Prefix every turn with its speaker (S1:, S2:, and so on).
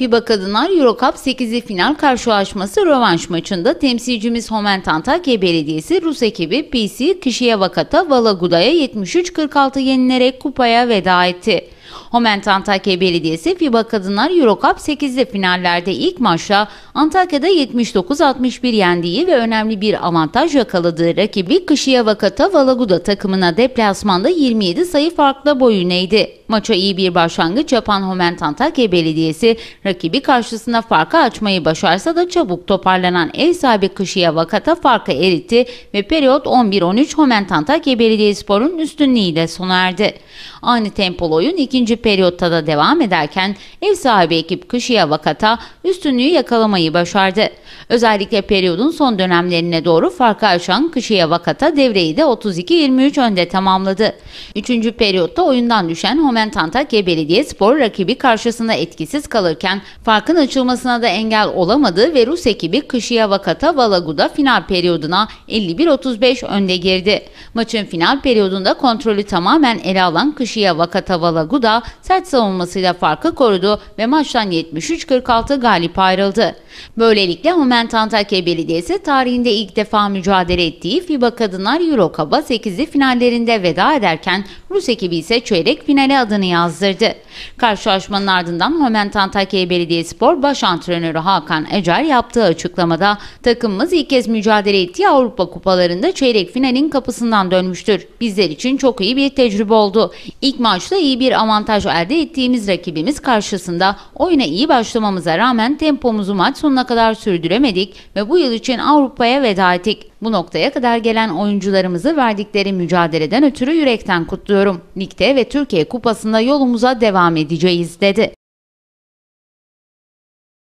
S1: FIBA Kadınlar Eurocup 8'li final karşılaşması rövanş maçında temsilcimiz Homen Antakya Belediyesi Rus ekibi PC Kişiye Vakata Valaguda'ya 73-46 yenilerek kupaya veda etti. Homent Antakya Belediyesi FIBA Kadınlar Eurocup Cup 8'de finallerde ilk maçta Antakya'da 79-61 yendiği ve önemli bir avantaj yakaladığı rakibi Vakata Valaguda takımına deplasmanda 27 sayı farkla boyun eğdi. Maça iyi bir başlangıç yapan Homent Antakya Belediyesi rakibi karşısına farkı açmayı başarsa da çabuk toparlanan ev sahibi Vakata farkı eritti ve periyot 11-13 Homent Antakya Belediyespor'un üstünlüğüyle sona erdi. Aynı tempolu oyun ikinci periyotta da devam ederken ev sahibi ekip kışıya vakata üstünlüğü yakalamayı başardı. Özellikle periyodun son dönemlerine doğru farkı aşan kışıya vakata devreyi de 32-23 önde tamamladı. Üçüncü periyotta oyundan düşen Homentan Homentantakya Belediye Spor rakibi karşısında etkisiz kalırken farkın açılmasına da engel olamadı ve Rus ekibi kışıya vakata Valagu'da final periyoduna 51-35 önde girdi. Maçın final periyodunda kontrolü tamamen ele alan Kışıya Vakata Valaguda sert savunmasıyla farkı korudu ve maçtan 73-46 galip ayrıldı. Böylelikle Moment Antakya Belediyesi tarihinde ilk defa mücadele ettiği FIBA Kadınlar Euro Cup'a 8'li finallerinde veda ederken Rus ekibi ise çeyrek finale adını yazdırdı. Karşılaşmanın ardından Moment Antakya Spor Baş Antrenörü Hakan Ecer yaptığı açıklamada takımımız ilk kez mücadele ettiği Avrupa Kupalarında çeyrek finalin kapısından dönmüştür. Bizler için çok iyi bir tecrübe oldu. İlk maçta iyi bir avantaj avantaj elde ettiğimiz rakibimiz karşısında oyuna iyi başlamamıza rağmen tempomuzu maç sonuna kadar sürdüremedik ve bu yıl için Avrupa'ya veda ettik. Bu noktaya kadar gelen oyuncularımızı verdikleri mücadeleden ötürü yürekten kutluyorum. Ligde ve Türkiye Kupası'nda yolumuza devam edeceğiz dedi.